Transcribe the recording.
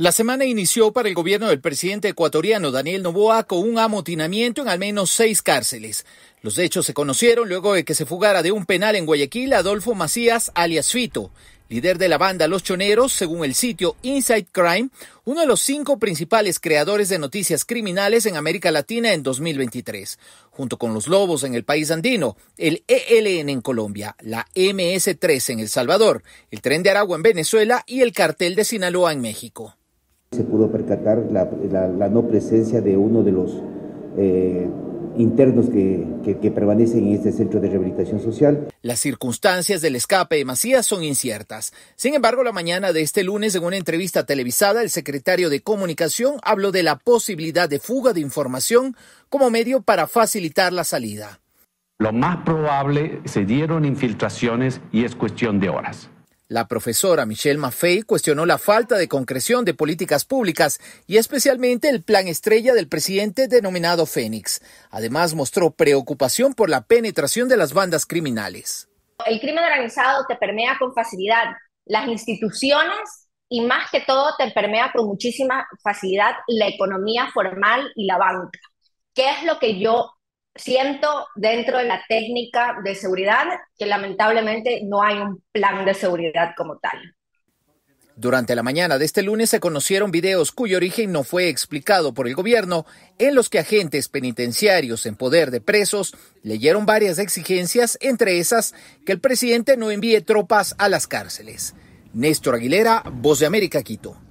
La semana inició para el gobierno del presidente ecuatoriano Daniel Novoa con un amotinamiento en al menos seis cárceles. Los hechos se conocieron luego de que se fugara de un penal en Guayaquil Adolfo Macías alias Fito, líder de la banda Los Choneros, según el sitio Inside Crime, uno de los cinco principales creadores de noticias criminales en América Latina en 2023, junto con los Lobos en el país andino, el ELN en Colombia, la MS-13 en El Salvador, el Tren de Aragua en Venezuela y el Cartel de Sinaloa en México. Se pudo percatar la, no presencia de uno de los eh, internos que, que, permanecen en este centro de rehabilitación social. Las circunstancias del escape de Macías son inciertas. Sin embargo, la mañana de este lunes, en una entrevista televisada, el secretario de Comunicación habló de la posibilidad de fuga de información como medio para facilitar la salida. Lo más probable se dieron infiltraciones y es cuestión de horas. La profesora Michelle Maffei cuestionó la falta de concreción de políticas públicas y especialmente el plan estrella del presidente denominado Fénix. Además, mostró preocupación por la penetración de las bandas criminales. El crimen organizado te permea con facilidad las instituciones y más que todo te permea con muchísima facilidad la economía formal y la banca. ¿Qué es lo que yo siento dentro de la técnica de seguridad que lamentablemente no hay un plan de seguridad como tal. Durante la mañana de este lunes se conocieron videos cuyo origen no fue explicado por el gobierno, en los que agentes penitenciarios en poder de presos leyeron varias exigencias, entre esas que el presidente no envíe tropas a las cárceles. Néstor Aguilera, Voz de América, Quito.